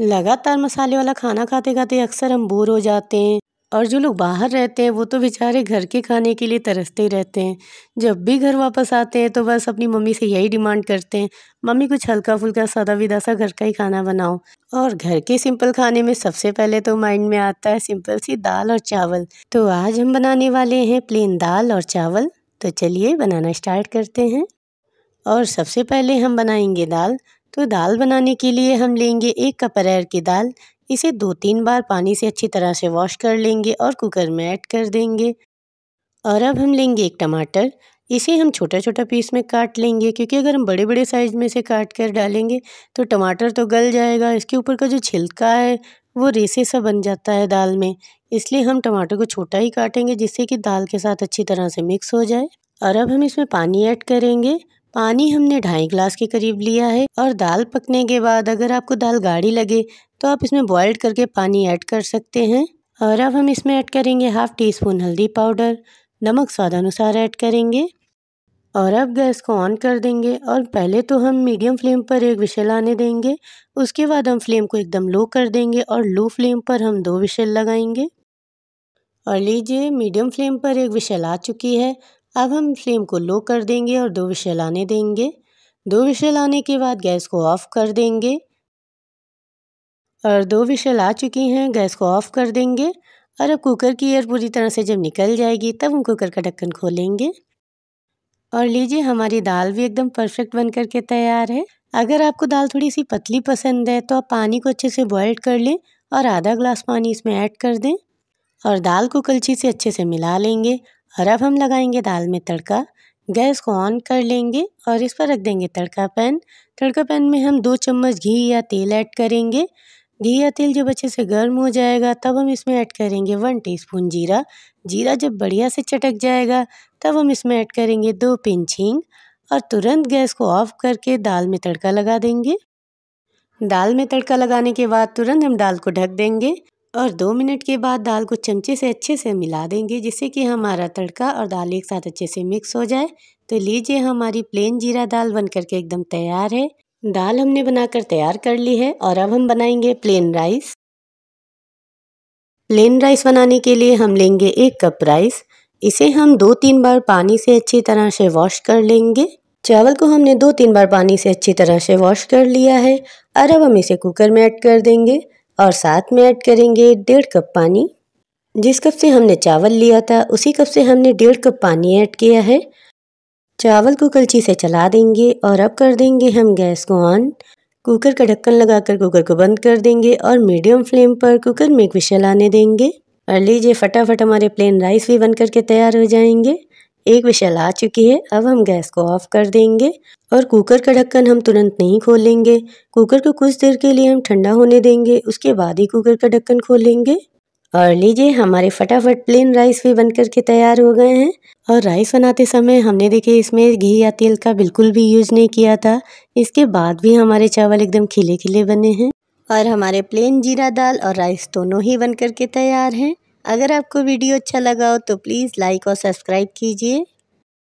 लगातार मसाले वाला खाना खाते खाते अक्सर हम बोर हो जाते हैं और जो लोग बाहर रहते हैं वो तो बेचारे घर के खाने के लिए तरसते ही रहते हैं जब भी घर वापस आते हैं तो बस अपनी मम्मी से यही डिमांड करते हैं मम्मी कुछ हल्का फुल्का सादा विदा सा घर का ही खाना बनाओ और घर के सिंपल खाने में सबसे पहले तो माइंड में आता है सिंपल सी दाल और चावल तो आज हम बनाने वाले हैं प्लेन दाल और चावल तो चलिए बनाना स्टार्ट करते हैं और सबसे पहले हम बनाएंगे दाल तो दाल बनाने के लिए हम लेंगे एक कप अरहर की दाल इसे दो तीन बार पानी से अच्छी तरह से वॉश कर लेंगे और कुकर में ऐड कर देंगे और अब हम लेंगे एक टमाटर इसे हम छोटा छोटा पीस में काट लेंगे क्योंकि अगर हम बड़े बड़े साइज़ में से काट कर डालेंगे तो टमाटर तो गल जाएगा इसके ऊपर का जो छिलका है वो रेसे सा बन जाता है दाल में इसलिए हम टमाटर को छोटा ही काटेंगे जिससे कि दाल के साथ अच्छी तरह से मिक्स हो जाए और अब हम इसमें पानी ऐड करेंगे पानी हमने ढाई ग्लास के करीब लिया है और दाल पकने के बाद अगर आपको दाल गाढ़ी लगे तो आप इसमें बॉयल्ड करके पानी ऐड कर सकते हैं और अब हम इसमें ऐड करेंगे हाफ़ टी स्पून हल्दी पाउडर नमक स्वाद अनुसार ऐड करेंगे और अब गैस को ऑन कर देंगे और पहले तो हम मीडियम फ्लेम पर एक विशेल आने देंगे उसके बाद हम फ्लेम को एकदम लो कर देंगे और लो फ्लेम पर हम दो विशेल लगाएंगे और लीजिए मीडियम फ्लेम पर एक विशेल आ चुकी है अब हम फ्लेम को लो कर देंगे और दो विशल आने देंगे दो विशल आने के बाद गैस को ऑफ़ कर देंगे और दो विशल आ चुकी हैं गैस को ऑफ़ कर देंगे और अब कुकर की एयर पूरी तरह से जब निकल जाएगी तब हम कुकर का ढक्कन खोलेंगे और लीजिए हमारी दाल भी एकदम परफेक्ट बन करके तैयार है अगर आपको दाल थोड़ी सी पतली पसंद है तो आप पानी को अच्छे से बॉयल कर लें और आधा ग्लास पानी इसमें ऐड कर दें और दाल को कलछी से अच्छे से मिला लेंगे और अब हम लगाएंगे दाल में तड़का गैस को ऑन कर लेंगे और इस पर रख देंगे तड़का पैन तड़का पैन में हम दो चम्मच घी या तेल ऐड करेंगे घी या तेल जब अच्छे से गर्म हो जाएगा तब हम इसमें ऐड करेंगे वन टीस्पून जीरा जीरा जब बढ़िया से चटक जाएगा तब हम इसमें ऐड करेंगे दो पिंच हींग और तुरंत गैस को ऑफ करके दाल में तड़का लगा देंगे दाल में तड़का लगाने के बाद तुरंत हम दाल को ढक देंगे और दो मिनट के बाद दाल को चमचे से अच्छे से मिला देंगे जिससे कि हमारा तड़का और दाल एक साथ अच्छे से मिक्स हो जाए तो लीजिए हमारी प्लेन जीरा दाल बन करके एकदम तैयार है दाल हमने बनाकर तैयार कर ली है और अब हम बनाएंगे प्लेन राइस प्लेन राइस बनाने के लिए हम लेंगे एक कप राइस इसे हम दो तीन बार पानी से अच्छी तरह से वॉश कर लेंगे चावल को हमने दो तीन बार पानी से अच्छी तरह से वॉश कर लिया है और अब हम इसे कुकर में ऐड कर देंगे और साथ में ऐड करेंगे डेढ़ कप पानी जिस कप से हमने चावल लिया था उसी कप से हमने डेढ़ कप पानी ऐड किया है चावल को कलची से चला देंगे और अब कर देंगे हम गैस को ऑन कुकर का ढक्कन लगाकर कुकर को बंद कर देंगे और मीडियम फ्लेम पर कुकर में एक विशल आने देंगे और लीजिए फटाफट हमारे प्लेन राइस भी बन करके तैयार हो जाएंगे एक विशल आ चुकी है अब हम गैस को ऑफ कर देंगे और कुकर का ढक्कन हम तुरंत नहीं खोलेंगे कुकर को कुछ देर के लिए हम ठंडा होने देंगे उसके बाद ही कुकर का ढक्कन खोलेंगे और लीजिए हमारे फटाफट प्लेन राइस भी बन करके तैयार हो गए हैं और राइस बनाते समय हमने देखे इसमें घी या तेल का बिल्कुल भी यूज नहीं किया था इसके बाद भी हमारे चावल एकदम खिले खिले बने हैं और हमारे प्लेन जीरा दाल और राइस दोनों ही बन करके तैयार हैं अगर आपको वीडियो अच्छा लगा हो तो प्लीज़ लाइक और सब्सक्राइब कीजिए